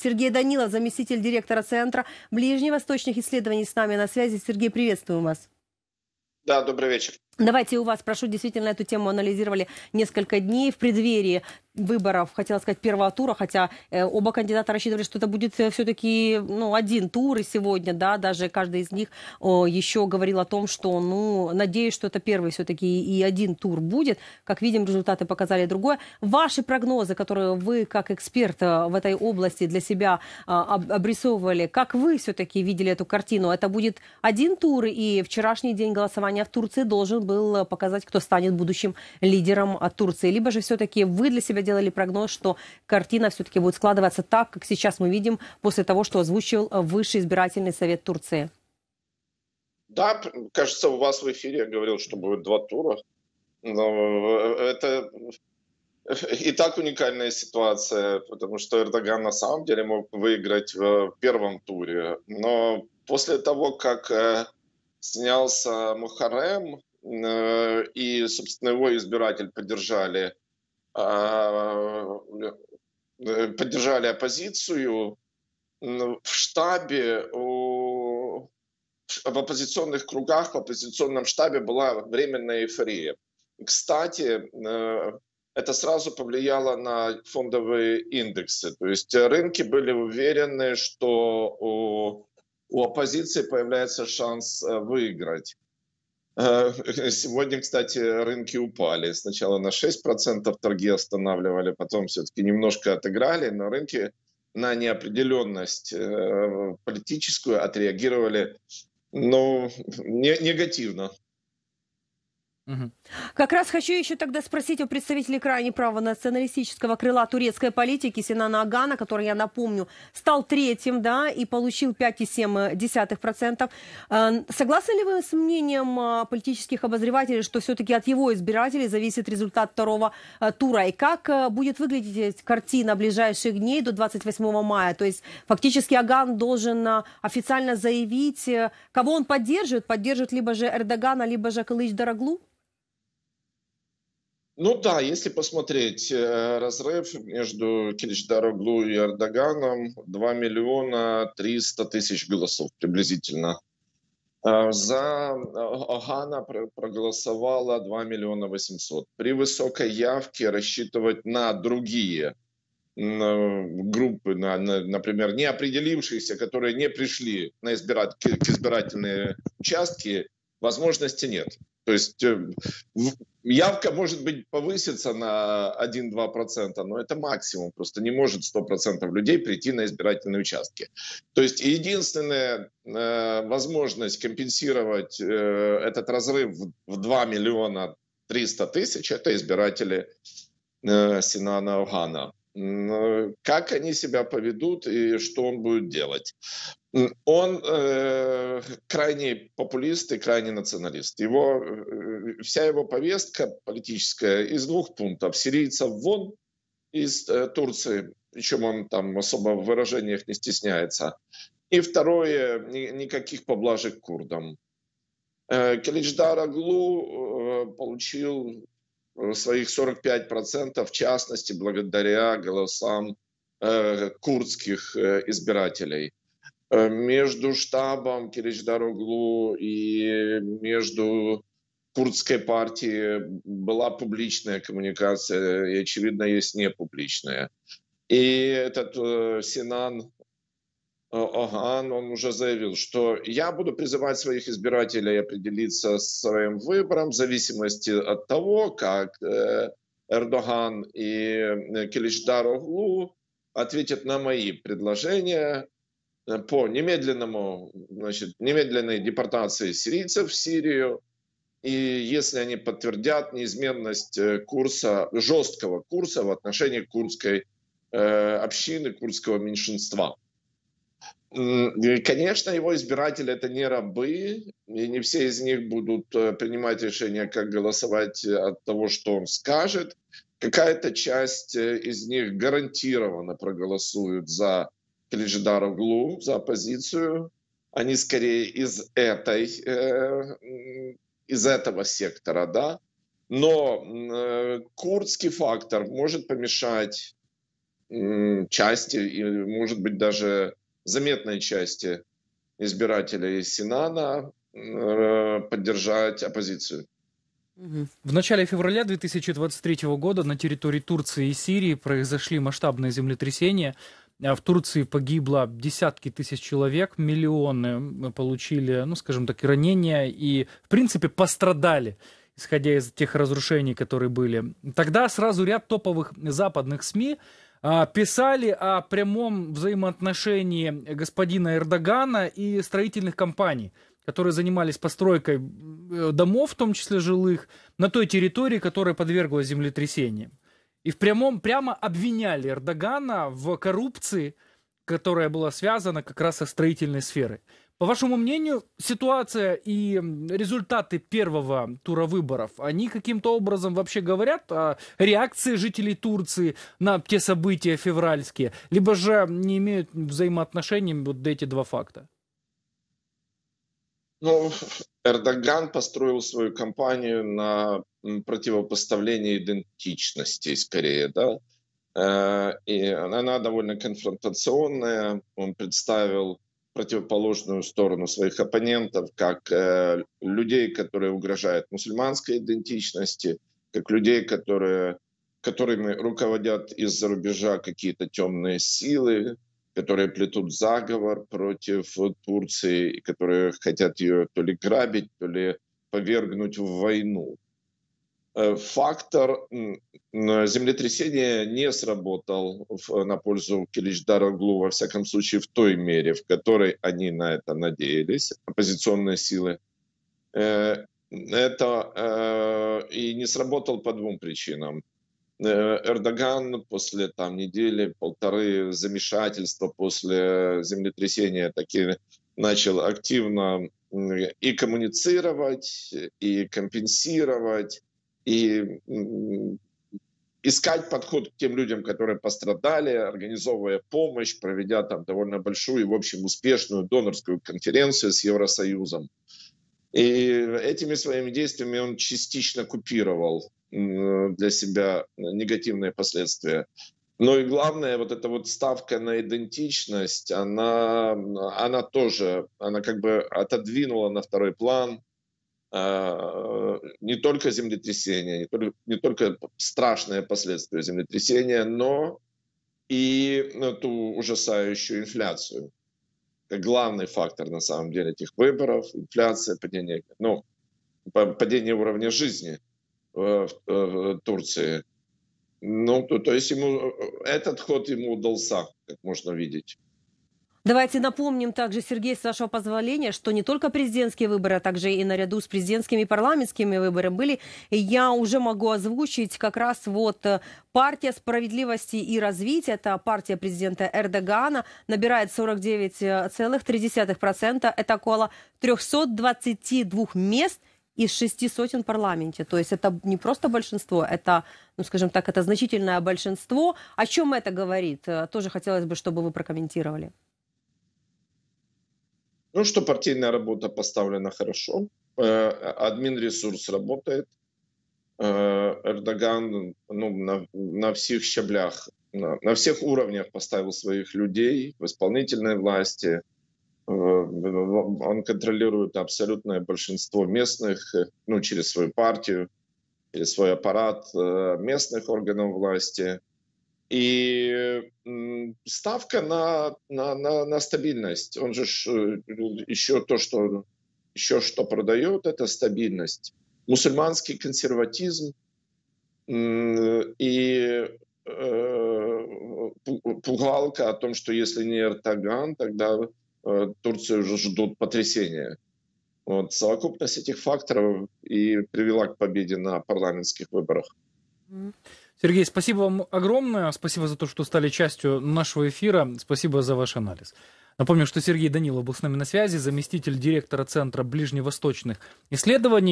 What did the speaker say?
Сергей Данилов, заместитель директора Центра ближневосточных исследований с нами на связи. Сергей, приветствую вас. Да, добрый вечер. Давайте у вас, прошу, действительно эту тему анализировали несколько дней в преддверии выборов, хотела сказать, первого тура, хотя э, оба кандидата рассчитывали, что это будет э, все-таки ну, один тур, и сегодня, да, даже каждый из них о, еще говорил о том, что, ну, надеюсь, что это первый все-таки и один тур будет. Как видим, результаты показали другое. Ваши прогнозы, которые вы, как эксперт э, в этой области, для себя а, обрисовывали, как вы все-таки видели эту картину? Это будет один тур, и вчерашний день голосования в Турции должен был показать, кто станет будущим лидером от Турции. Либо же все-таки вы для себя вчера делали прогноз, что картина все-таки будет складываться так, как сейчас мы видим после того, что озвучил э, Высший избирательный совет Турции. Да, кажется, у вас в эфире я говорил, что будет два тура. Но э, это э, и так уникальная ситуация, потому что Эрдоган на самом деле мог выиграть в первом туре. Но после того, как снялся Мухарем, и, собственно, его избиратель поддержали а, поддержали оппозицию. Ну, в штабе, в оппозиционных кругах, в оппозиционном штабе была временная эйфория. Кстати, э, это сразу повлияло на фондовые индексы. То есть рынки были уверены, что у, у оппозиции появляется шанс э, выиграть. Э, сегодня, кстати, рынки упали. Сначала на 6% торги останавливали, потом все-таки немножко отыграли, но рынки на неопределенность э, политическую отреагировали ну, не, негативно. Как раз хочу еще тогда спросить у представителей крайне правонационалистического крыла турецкой политики Синана Агана, который, я напомню, стал третьим, да, и получил 5,7%. Согласны ли вы с мнением а, политических обозревателей, что все-таки от его избирателей зависит результат второго а, тура? И как а, будет выглядеть картина ближайших дней до 28 мая? То есть фактически Аган должен официально заявить, э, кого он поддерживает, поддержит либо же Эрдогана, либо же Кылыч Дороглу? Ну да, если посмотреть э, разрыв между Киличдароглу и Эрдоганом, 2 миллиона 300 тысяч голосов приблизительно. Э, за э, Огана проголосовало 2 миллиона 800. При высокой явке рассчитывать на другие группы, на, на, например, не определившиеся, которые не пришли на избират, к избирательные участки, возможности нет. То есть Явка, может быть, повысится на 1-2%, но это максимум. Просто не может 100% людей прийти на избирательные участки. То есть единственная э, возможность компенсировать э, этот разрыв в 2 миллиона 300 тысяч – это избиратели э, Синана Огана. Э, как они себя поведут и что он будет делать? Он э, крайний популист и крайне националист. Его, э, э, вся его повестка политическая из двух пунктов. Сирийцев вон из э, Турции, причем он там особо в выражениях не стесняется. И второе, ни, никаких поблажек курдам. Э, Келичдар Аглу э, получил э, своих 45%, в частности, благодаря голосам э, курдских э, избирателей – Э, между штабом Киричдароглу и между курдской партией была публичная коммуникация, и, очевидно, есть не публичная. И этот э, Синан э, Оган, он уже заявил, что я буду призывать своих избирателей определиться с своим выбором в зависимости от того, как э, Эрдоган и Киличдар Оглу ответят на мои предложения – Э, по немедленному, значит, немедленной депортации сирийцев в Сирию. И если они подтвердят неизменность э, курса, жесткого курса в отношении курдской э, общины, курдского меньшинства. И, конечно, его избиратели это не рабы, и не все из них будут э, принимать решение, как голосовать от того, что он скажет. Какая-то часть из них гарантированно проголосует за Килижидаровглу за оппозицию. Они скорее из этой, э, из этого сектора, да. Но э, курдский фактор может помешать э, части, и, может быть, даже заметной части избирателей Синана э, поддержать оппозицию. В начале февраля 2023 года на территории Турции и Сирии произошли масштабные землетрясения. А в Турции погибло десятки тысяч человек, миллионы получили, ну, скажем так, ранения и, в принципе, пострадали исходя из тех разрушений, которые были. Тогда сразу ряд топовых западных СМИ а, писали о прямом взаимоотношении господина Эрдогана и строительных компаний, которые занимались постройкой э, домов, в том числе жилых, на той территории, которая подверглась землетрясению. И в прямом прямо обвиняли Эрдогана в коррупции, которая была связана как раз со строительной сферой. По вашему мнению, ситуация и результаты первого тура выборов, они каким-то образом вообще говорят о реакции жителей Турции на те события февральские, либо же не имеют взаимоотношений вот эти два факта? Ну, Эрдоган построил свою кампанию на противопоставление идентичностей скорее, да. Э, и она довольно конфронтационная. Он представил противоположную сторону своих оппонентов как э, людей, которые угрожают мусульманской идентичности, как людей, которые, которыми руководят из-за рубежа какие-то темные силы, которые плетут заговор против Турции, и которые хотят ее то ли грабить, то ли повергнуть в войну. Э, фактор землетрясения не сработал на пользу Киличдароглу, во всяком случае, в той мере, в которой они на это надеялись, оппозиционные силы. Э, это э, и не сработал по двум причинам. Эрдоган после там, недели, полторы замешательства после землетрясения таки начал активно и коммуницировать, и компенсировать и искать подход к тем людям, которые пострадали, организовывая помощь, проведя там довольно большую и, в общем, успешную донорскую конференцию с Евросоюзом. И этими своими действиями он частично купировал для себя негативные последствия. Но ну и главное, вот эта вот ставка на идентичность, она, она тоже, она как бы отодвинула на второй план а, не только землетрясения, не только, не только страшные последствия землетрясения, но и ту ужасающую инфляцию. Это главный фактор, на самом деле, этих выборов, инфляция, падение, ну, падение уровня жизни в, в Турции. Ну, то, то есть ему, э, этот ход ему удался, как можно видеть. Давайте напомним также, Сергей, с вашего позволения, что не только президентские выборы, а также и наряду с президентскими и парламентскими выборами были. И я уже могу озвучить как раз вот э, партия справедливости и развития, это партия президента Эрдогана, набирает 49,3%. Это около 322 мест из шести сотен парламенте. То есть это не просто большинство, это, ну, скажем так, это значительное большинство. О чем это говорит? Э, тоже хотелось бы, чтобы вы прокомментировали. Ну что, партийная работа поставлена хорошо, э, админ ресурс работает, э, Эрдоган ну, на, на всех щаблях, на, на всех уровнях поставил своих людей в исполнительной власти. Э, он контролирует абсолютное большинство местных, ну, через свою партию, через свой аппарат местных органов власти. И ставка на, на, на, на стабильность, он же э, еще то, что еще что продает, это стабильность. Мусульманский консерватизм и э, пугалка о том, что если не Эртоган, тогда э, Турцию уже ждут потрясения. Вот, совокупность этих факторов и привела к победе на парламентских выборах. Сергей, спасибо вам огромное. Спасибо за то, что стали частью нашего эфира. Спасибо за ваш анализ. Напомню, что Сергей Данилов был с нами на связи, заместитель директора Центра ближневосточных исследований.